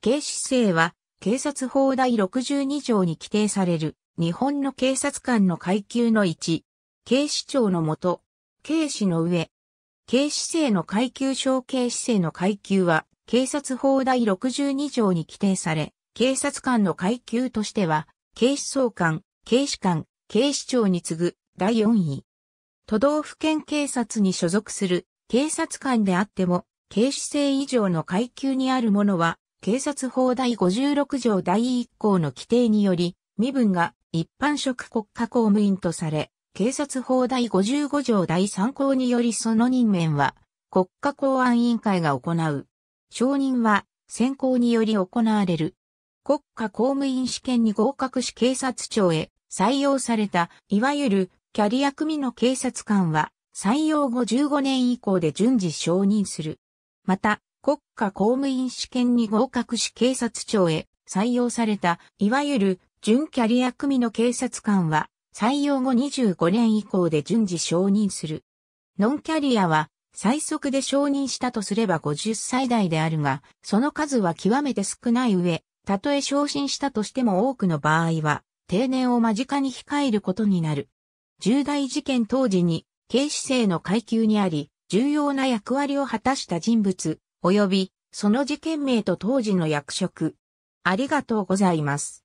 警視正は、警察法第62条に規定される、日本の警察官の階級の1、警視庁のもと、警視の上、警視正の階級小警視正の階級は、警察法第62条に規定され、警察官の階級としては、警視総監、警視官、警視庁に次ぐ第4位。都道府県警察に所属する警察官であっても、警視正以上の階級にあるものは警察法第56条第1項の規定により、身分が一般職国家公務員とされ、警察法第55条第3項によりその任免は、国家公安委員会が行う。承認は、選考により行われる。国家公務員試験に合格し警察庁へ採用された、いわゆるキャリア組の警察官は、採用後15年以降で順次承認する。また、国家公務員試験に合格し警察庁へ採用された、いわゆる準キャリア組の警察官は、採用後25年以降で順次承認する。ノンキャリアは、最速で承認したとすれば50歳代であるが、その数は極めて少ない上、たとえ昇進したとしても多くの場合は、定年を間近に控えることになる。重大事件当時に、警視正の階級にあり、重要な役割を果たした人物、及びその事件名と当時の役職。ありがとうございます。